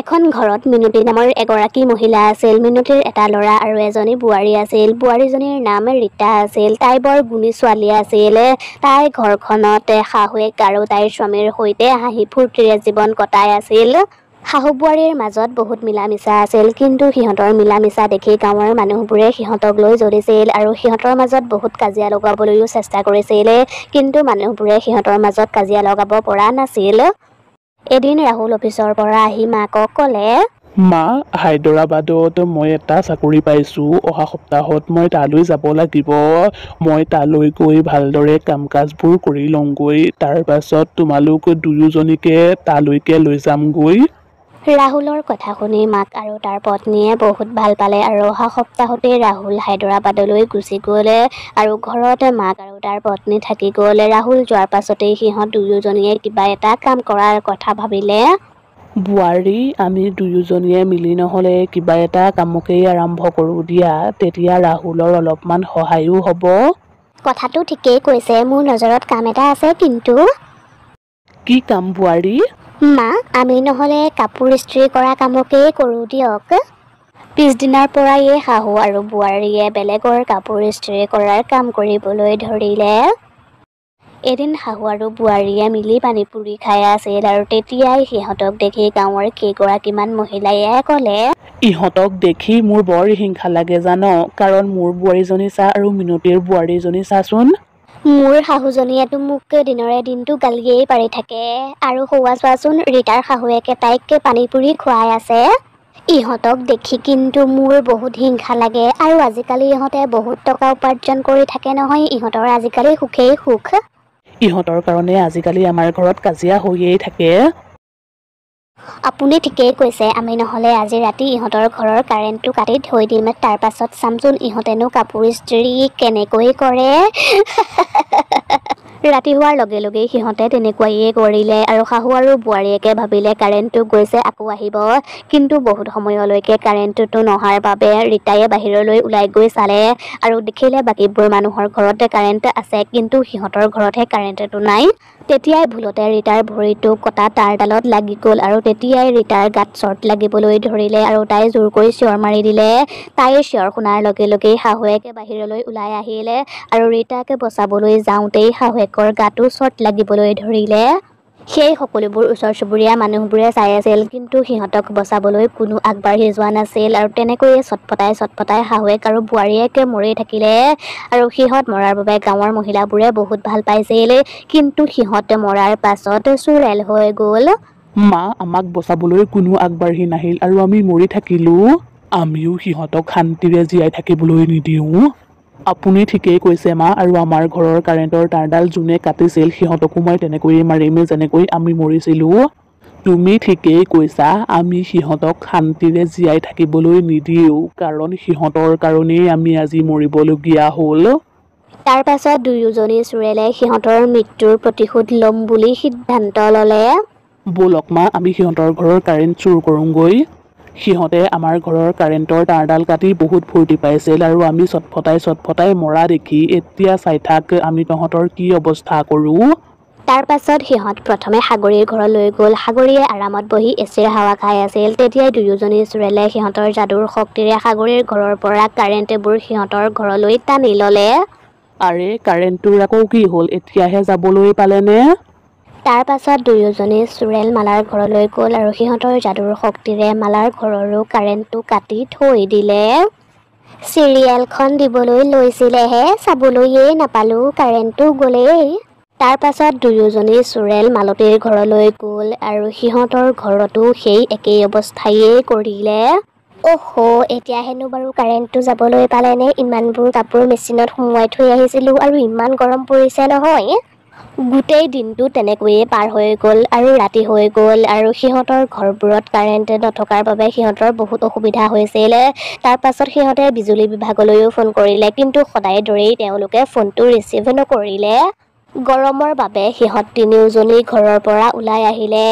এখন ঘৰত মিনতি নামৰ এগৰাকী মহিলা আছিল মিনতিৰ এটা ল'ৰা আৰু এজনী বোৱাৰী আছিল বোৱাৰীজনীৰ নাম ৰীতা আছিল তাই বৰ গুণী ছোৱালী আছিল তাই ঘৰখনত শাহুৱেক আৰু তাইৰ স্বামীৰ সৈতে হাঁহি ফূৰ্তিৰে জীৱন কটাই আছিল শাহু বোৱাৰীৰ মাজত বহুত মিলা মিছা আছিল কিন্তু সিহঁতৰ মিলা মিছা দেখি গাঁৱৰ মানুহবোৰে সিহঁতক লৈ জ্বলিছিল আৰু সিহঁতৰ মাজত বহুত কাজিয়া লগাবলৈও চেষ্টা কৰিছিল কিন্তু মানুহবোৰে সিহঁতৰ মাজত কাজিয়া লগাব পৰা নাছিল এদিন ৰাহুল অফিচৰ পৰা আহি মাকক ক'লে মা হায়দৰাবাদত মই এটা চাকৰি পাইছোঁ অহা সপ্তাহত মই তালৈ যাব লাগিব মই তালৈ গৈ ভালদৰে কাম কাজবোৰ কৰি লওঁগৈ তাৰপাছত তোমালোক দুয়োজনীকে তালৈকে লৈ যামগৈ ৰাহুলৰ কথা শুনি মাক আৰু তাৰ পত্নীয়ে বহুত ভাল পালে আৰু অহা সপ্তাহতে ৰাহুল হায়দৰাবাদলৈ গুচি গ'লে আৰু ঘৰতে মাক আৰু তাৰ পত্নী থাকি গ'লে ৰাহুল যোৱাৰ পাছতেই সিহঁত দুয়োজনীয়ে কিবা এটা কাম কৰাৰ কথা ভাবিলে বোৱাৰী আমি দুয়োজনীয়ে মিলি নহ'লে কিবা এটা কামকেই আৰম্ভ কৰোঁ দিয়া তেতিয়া ৰাহুলৰ অলপমান সহায়ো হ'ব কথাটো ঠিকেই কৈছে মোৰ নজৰত কাম এটা আছে কিন্তু কি কাম বোৱাৰী মা আমি নহ'লে কাপোৰ ইস্ত্ৰি কৰা কামকেই কৰোঁ দিয়ক পিছদিনাৰ পৰাইয়ে শাহু আৰু বোৱাৰীয়ে বেলেগৰ কাপোৰ ইস্ত্ৰি কৰাৰ কাম কৰিবলৈ ধৰিলে এদিন শাহু আৰু বোৱাৰীয়ে মিলি পানী পুৰি খাই আছিল আৰু তেতিয়াই সিহঁতক দেখি গাঁৱৰ কেইগৰাকীমান মহিলাই ক'লে ইহঁতক দেখি মোৰ বৰ হিংসা লাগে জান কাৰণ মোৰ বোৱাৰীজনী চা আৰু মিনতিৰ বোৱাৰীজনী চাচোন মোৰ শাহুজনীয়েতো মোক দিনৰে দিনটো গালিয়েই পাৰি থাকে আৰু সৌৱা চোৱাচোন ৰীতাৰ শাহুৱেকে তাইক পানী পুৰি খুৱাই আছে ইহঁতক দেখি কিন্তু মোৰ বহুত হিংসা লাগে আৰু আজিকালি ইহঁতে বহুত টকা উপাৰ্জন কৰি থাকে নহয় ইহঁতৰ আজিকালি সুখেই সুখ ইহঁতৰ কাৰণে আজিকালি আমাৰ ঘৰত কাজিয়া হৈয়েই থাকে আপুনি ঠিকেই কৈছে আমি নহ'লে আজি ৰাতি ইহঁতৰ ঘৰৰ কাৰেণ্টটো কাটি থৈ দিম তাৰপাছত চামচোন ইহঁতেনো কাপোৰ ইস্ত্ৰি কেনেকৈ কৰে ৰাতি হোৱাৰ লগে লগেই সিহঁতে তেনেকুৱাইয়ে কৰিলে আৰু শাহু আৰু বোৱাৰীয়েকে ভাবিলে কাৰেণ্টটো গৈছে আকৌ আহিব কিন্তু বহুত সময়লৈকে কাৰেণ্টটো নহাৰ বাবে ৰীতায়ে বাহিৰলৈ ওলাই গৈ চালে আৰু দেখিলে বাকীবোৰ মানুহৰ ঘৰতে কাৰেণ্ট আছে কিন্তু সিহঁতৰ ঘৰতহে কাৰেণ্টটো নাই তেতিয়াই ভুলতে ৰীতাৰ ভৰিটো কটা তাঁৰডালত লাগি গ'ল আৰু তেতিয়াই ৰীতাৰ গাত চৰ্ট লাগিবলৈ ধৰিলে আৰু তাই জোৰ কৰি চিঞৰ মাৰি দিলে তাইৰ চিঞৰ শুনাৰ লগে লগেই শাহুৱেকে বাহিৰলৈ ওলাই আহিলে আৰু ৰীতাকে বচাবলৈ যাওঁতেই শাহুৱেক মাকৰ গাটো চৰ্ট লাগিবলৈ ধৰিলে সেই সকলোবোৰ ওচৰ চুবুৰীয়া মানুহবোৰে চাই আছিল কিন্তু সিহঁতক বচাবলৈ কোনো আগবাঢ়ি যোৱা নাছিল আৰু তেনেকৈয়ে চটপটাই চটপটাই শাহুৱেক আৰু বোৱাৰীয়েকে মৰি থাকিলে আৰু সিহঁত মৰাৰ বাবে গাঁৱৰ মহিলাবোৰে বহুত ভাল পাইছিল কিন্তু সিহঁত মৰাৰ পাছত চোৰেল হৈ গ'ল মা আমাক বচাবলৈ কোনো আগবাঢ়ি নাহিল আৰু আমি মৰি থাকিলো আমিও সিহঁতক শান্তিৰে জীয়াই থাকিবলৈ নিদিওঁ আপুনি ঠিকেই কৈছে মা আৰু আমাৰ ঘৰৰ কাৰেণ্টৰ তাঁৰডাল যোনে কাটিছিল সিহঁতকো মই তেনেকৈয়ে মাৰিমেই যেনেকৈ আমি মৰিছিলোঁ তুমি ঠিকেই কৈছা আমি সিহঁতক শান্তিৰে জীয়াই থাকিবলৈ নিদিওঁ কাৰণ সিহঁতৰ কাৰণেই আমি আজি মৰিবলগীয়া হ'ল তাৰপাছত দুয়োজনী চোৰেলে সিহঁতৰ মৃত্যুৰ প্ৰতিশোধ ল'ম বুলি সিদ্ধান্ত ল'লে ব'লক মা আমি সিহঁতৰ ঘৰৰ কাৰেণ্ট চুৰ কৰোঁগৈ সিহঁতে আমাৰ ঘৰৰ কাৰেণ্টৰ তাঁৰডাল কাটি বহুত ফূৰ্তি পাইছিল আৰু আমি চটফটাই চটফটাই মৰা দেখি এতিয়া চাই থাক আমি তহঁতৰ কি অৱস্থা কৰোঁ তাৰপাছত সিহঁত প্ৰথমে সাগৰীৰ ঘৰলৈ গ'ল সাগৰীয়ে আৰামত বহি এচিৰ হাৱা খাই আছিল তেতিয়াই দুয়োজনী চোৰেলে সিহঁতৰ যাদুৰ শক্তিৰে সাগৰীৰ ঘৰৰ পৰা কাৰেণ্টবোৰ সিহঁতৰ ঘৰলৈ টানি ল'লে আৰে কাৰেণ্টটোৰ আকৌ কি হ'ল এতিয়াহে যাবলৈ পালেনে তাৰ পাছত দুয়োজনে চোৰেল মালাৰ ঘৰলৈ গ'ল আৰু সিহঁতৰ যাদুৰ শক্তিৰে মালাৰ ঘৰৰো কাৰেণ্টটো কাটি থৈ দিলে চিৰিয়েলখন দিবলৈ লৈছিলেহে চাবলৈয়ে নাপালোঁ কাৰেণ্টটো গ'লেই তাৰ পাছত দুয়োজনী চোৰেল মালতীৰ ঘৰলৈ গ'ল আৰু সিহঁতৰ ঘৰতো সেই একেই অৱস্থায়েই কৰিলে অহ এতিয়া হেনো বাৰু কাৰেণ্টটো যাবলৈ পালেনে ইমানবোৰ কাপোৰ মেচিনত সোমোৱাই থৈ আহিছিলোঁ আৰু ইমান গৰম পৰিছে নহয় গোটেই দিনটো তেনেকৈয়ে পাৰ হৈ গ'ল আৰু ৰাতি হৈ গ'ল আৰু সিহঁতৰ ঘৰবোৰত কাৰেণ্ট নথকাৰ বাবে সিহঁতৰ বহুত অসুবিধা হৈছিল তাৰপাছত সিহঁতে বিজুলী বিভাগলৈও ফোন কৰিলে কিন্তু সদায় দৰেই তেওঁলোকে ফোনটো ৰিচিভ নকৰিলে গৰমৰ বাবে সিহঁত তিনিওজনী ঘৰৰ পৰা ওলাই আহিলে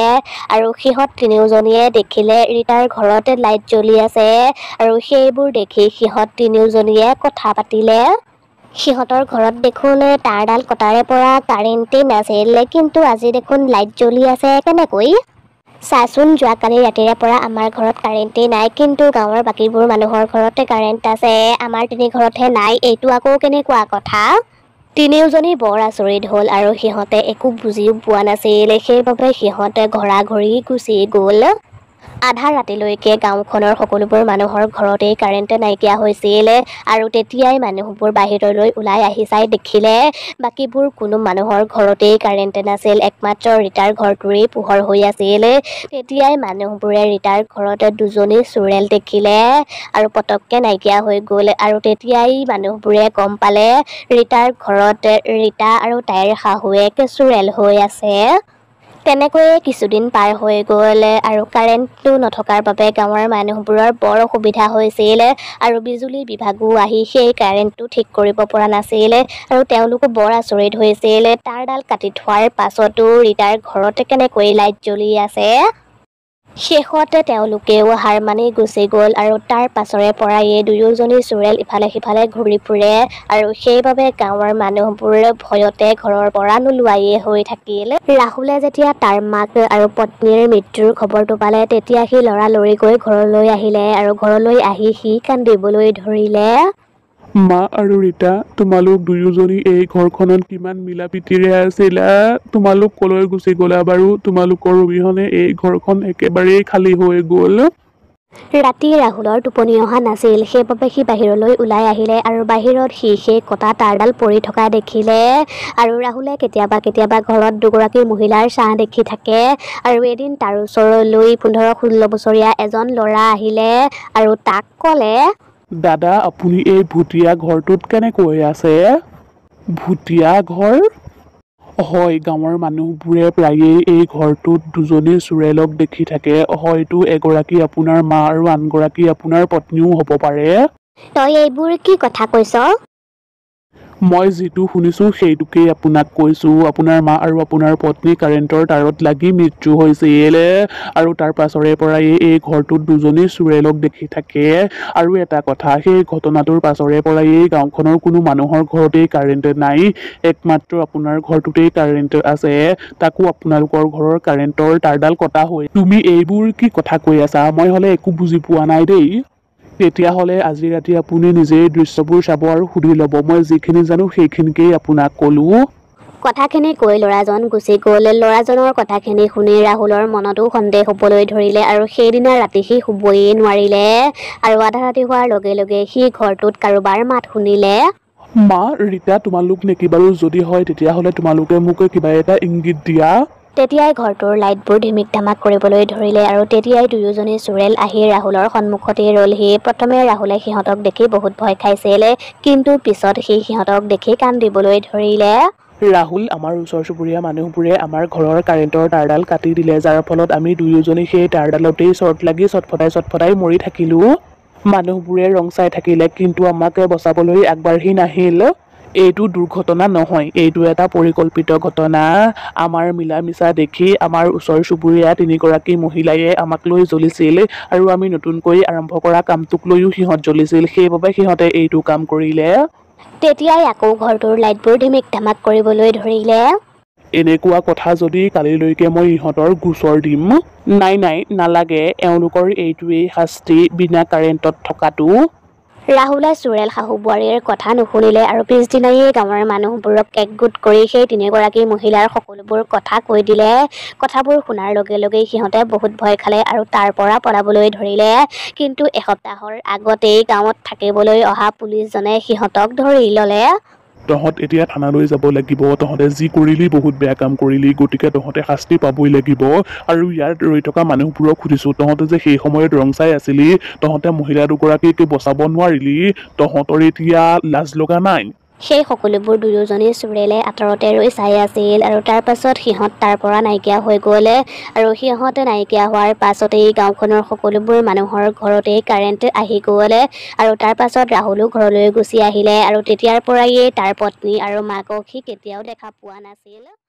আৰু সিহঁত তিনিওজনীয়ে দেখিলে ৰীতাৰ ঘৰতে লাইট জ্বলি আছে আৰু সেইবোৰ দেখি সিহঁত তিনিওজনীয়ে কথা পাতিলে সিহঁতৰ ঘৰত দেখোন তাঁৰডাল কটাৰে পৰা কাৰেণ্টেই নাছিল কিন্তু আজি দেখোন লাইট জ্বলি আছে কেনেকৈ চাচোন যোৱাকালি ৰাতিৰে পৰা আমাৰ ঘৰত কাৰেণ্টেই নাই কিন্তু গাঁৱৰ বাকীবোৰ মানুহৰ ঘৰতে কাৰেণ্ট আছে আমাৰ তিনি ঘৰতহে নাই এইটো আকৌ কেনেকুৱা কথা তিনিওজনী বৰ আচৰিত হ'ল আৰু সিহঁতে একো বুজিও পোৱা নাছিল সেইবাবে সিহঁতে ঘৰা ঘৰি গুচি গ'ল আধা ৰাতিলৈকে গাঁওখনৰ সকলোবোৰ মানুহৰ ঘৰতেই কাৰেণ্ট নাইকিয়া হৈছিল আৰু তেতিয়াই মানুহবোৰ বাহিৰলৈ ওলাই আহি চাই দেখিলে বাকীবোৰ কোনো মানুহৰ ঘৰতেই কাৰেণ্ট নাছিল একমাত্ৰ ৰীতাৰ ঘৰটোৰেই পোহৰ হৈ আছিল তেতিয়াই মানুহবোৰে ৰীতাৰ ঘৰত দুজনী চোৰেল দেখিলে আৰু পটককৈ নাইকিয়া হৈ গ'ল আৰু তেতিয়াই মানুহবোৰে গম পালে ৰীতাৰ ঘৰত ৰীতা আৰু তাইৰ শাহুৱেক চোৰেল হৈ আছে তেনেকৈয়ে কিছুদিন পাৰ হৈ গ'ল আৰু কাৰেণ্টটো নথকাৰ বাবে গাঁৱৰ মানুহবোৰৰ বৰ অসুবিধা হৈছিল আৰু বিজুলী বিভাগো আহি সেই কাৰেণ্টটো ঠিক কৰিব পৰা নাছিল আৰু তেওঁলোকো বৰ আচৰিত হৈছিল তাঁৰডাল কাটি থোৱাৰ পাছতো ৰীতাৰ ঘৰতে কেনেকৈ লাইট জ্বলি আছে শেষতে তেওঁলোকেও হাৰ মানি গুচি গ'ল আৰু তাৰ পাছৰে পৰাই দুয়োজনী চোৰেল ইফালে সিফালে ঘূৰি ফুৰে আৰু সেইবাবে গাঁৱৰ মানুহবোৰ ভয়তে ঘৰৰ পৰা নোলোৱাই হৈ থাকিল ৰাহুলে যেতিয়া তাৰ মাক আৰু পত্নীৰ মৃত্যুৰ খবৰটো পালে তেতিয়া সি ল'ৰা লৰিকৈ ঘৰলৈ আহিলে আৰু ঘৰলৈ আহি সি কান্দিবলৈ ধৰিলে মা আৰু ৰীতা তোমালোক দুয়োজনী এই ঘৰখনত কিমান মিলা প্ৰীতিৰে আছিলা তোমালোক কলৈ গুচি গলা বাৰু তোমালোকৰ অবিহনে এই ঘৰখন একেবাৰেই খালী হৈ গল ৰাতি ৰাহুলৰ টোপনি অহা নাছিল সেইবাবে সি বাহিৰলৈ ওলাই আহিলে আৰু বাহিৰত সি সেই কটা তাঁৰডাল পৰি থকা দেখিলে আৰু ৰাহুলে কেতিয়াবা কেতিয়াবা ঘৰত দুগৰাকী মহিলাৰ ছাঁ দেখি থাকে আৰু এদিন তাৰ ওচৰলৈ পোন্ধৰ ষোল্ল বছৰীয়া এজন ল'ৰা আহিলে আৰু তাক ক'লে দাদা আপুনি এই ভুটীয়া ঘৰটোত কেনেকৈ আছে ভুটীয়া ঘৰ হয় গাঁৱৰ মানুহবোৰে প্ৰায়েই এই ঘৰটোত দুজনী চোৰেলক দেখি থাকে হয়তো এগৰাকী আপোনাৰ মা আৰু আনগৰাকী আপোনাৰ পত্নীও হ'ব পাৰে তই এইবোৰ কি কথা কৈছ মই যিটো শুনিছোঁ সেইটোকেই আপোনাক কৈছোঁ আপোনাৰ মা আৰু আপোনাৰ পত্নী কাৰেণ্টৰ তাঁৰত লাগি মৃত্যু হৈছিল আৰু তাৰ পাছৰে পৰাই এই ঘৰটোত দুজনী চোৰেলক দেখি থাকে আৰু এটা কথা সেই ঘটনাটোৰ পাছৰে পৰাই এই গাঁওখনৰ কোনো মানুহৰ ঘৰতেই কাৰেণ্ট নাই একমাত্ৰ আপোনাৰ ঘৰটোতেই কাৰেণ্ট আছে তাকো আপোনালোকৰ ঘৰৰ কাৰেণ্টৰ তাঁৰডাল কটা হৈ তুমি এইবোৰ কি কথা কৈ আছা মই হ'লে একো বুজি পোৱা নাই দেই তেতিয়াহ'লে আজি ৰাতি আপুনি নিজেই দৃশ্যবোৰ চাব আৰু সুধি ল'ব মই যিখিনি জানো সেইখিনিকেই আপোনাক ক'লোঁ কথাখিনি কৈ ল'ৰাজন গুচি গ'ল ল'ৰাজনৰ কথাখিনি শুনি ৰাহুলৰ মনতো সন্দেহ হ'বলৈ ধৰিলে আৰু সেইদিনা ৰাতি সি শুবয়েই নোৱাৰিলে আৰু আধা ৰাতি হোৱাৰ লগে লগে সি ঘৰটোত কাৰোবাৰ মাত শুনিলে মা ৰীতা তোমালোক নেকি বাৰু যদি হয় তেতিয়াহ'লে তোমালোকে মোক কিবা এটা ইংগিত দিয়া তেতিয়াই ঘৰটোৰ লাইটবোৰ ঢিমিক ধামাক কৰিবলৈ ধৰিলে আৰু তেতিয়াই দুয়োজনী চোৰেল আহি ৰাহুলৰ সন্মুখতেই ৰ'লহি প্ৰথমে ৰাহুলে সিহঁতক দেখি বহুত ভয় খাইছিলে কিন্তু পিছত সি সিহঁতক দেখি কান্দিবলৈ ধৰিলে ৰাহুল আমাৰ ওচৰ চুবুৰীয়া মানুহবোৰে আমাৰ ঘৰৰ কাৰেণ্টৰ তাঁৰডাল কাটি দিলে যাৰ ফলত আমি দুয়োজনী সেই তাঁৰডালতেই চৰ্ট লাগি চটফটাই চটফটাই মৰি থাকিলোঁ মানুহবোৰে ৰং চাই থাকিলে কিন্তু আমাকে বচাবলৈ আগবাঢ়ি নাহিল এইটো দুৰ্ঘটনা নহয় এইটো এটা পৰিকল্পিত ঘটনা আমাৰ মিলা মিছা দেখি আমাৰ ওচৰ চুবুৰীয়া তিনিগৰাকী মহিলাই আমাক লৈ জ্বলিছিল আৰু আমি নতুনকৈ আৰম্ভ কৰা কামটোক লৈও সিহঁত জ্বলিছিল সেইবাবে সিহঁতে এইটো কাম কৰিলে তেতিয়াই আকৌ ঘৰটোৰ লাইটবোৰ ধিমিক ধামাক কৰিবলৈ ধৰিলে এনেকুৱা কথা যদি কালিলৈকে মই ইহঁতৰ গোচৰ দিম নাই নাই নালাগে এওঁলোকৰ এইটোৱেই শাস্তি বিনা কাৰেণ্টত থকাটো ৰাহুলে চোৰেল শাহু বোৱাৰীৰ কথা নুশুনিলে আৰু পিছদিনাই গাঁৱৰ মানুহবোৰক একগোট কৰি সেই তিনিগৰাকী মহিলাৰ সকলোবোৰ কথা কৈ দিলে কথাবোৰ শুনাৰ লগে লগেই সিহঁতে বহুত ভয় খালে আৰু তাৰ পৰা পলাবলৈ ধৰিলে কিন্তু এসপ্তাহৰ আগতেই গাঁৱত থাকিবলৈ অহা পুলিচজনে সিহঁতক ধৰি ল'লে তহঁত এতিয়া থানালৈ যাব লাগিব তহঁতে যি কৰিলি বহুত বেয়া কাম কৰিলি গতিকে তহঁতে শাস্তি পাবই লাগিব আৰু ইয়াত ৰৈ থকা মানুহবোৰক সুধিছোঁ তহঁতে যে সেই সময়ত ৰং চাই আছিলি তহঁতে মহিলা দুগৰাকীকে বচাব নোৱাৰিলি তহঁতৰ এতিয়া লাজ লগা নাই সেই সকলোবোৰ দুয়োজনী চোৰেলে আঁতৰতে ৰৈ চাই আছিল আৰু তাৰপাছত সিহঁত তাৰ পৰা নাইকিয়া হৈ গ'লে আৰু সিহঁতে নাইকিয়া হোৱাৰ পাছতেই গাঁওখনৰ সকলোবোৰ মানুহৰ ঘৰতেই কাৰেণ্ট আহি গ'লে আৰু তাৰপাছত ৰাহুলো ঘৰলৈ গুচি আহিলে আৰু তেতিয়াৰ পৰাই তাৰ পত্নী আৰু মাকক সি কেতিয়াও দেখা পোৱা নাছিল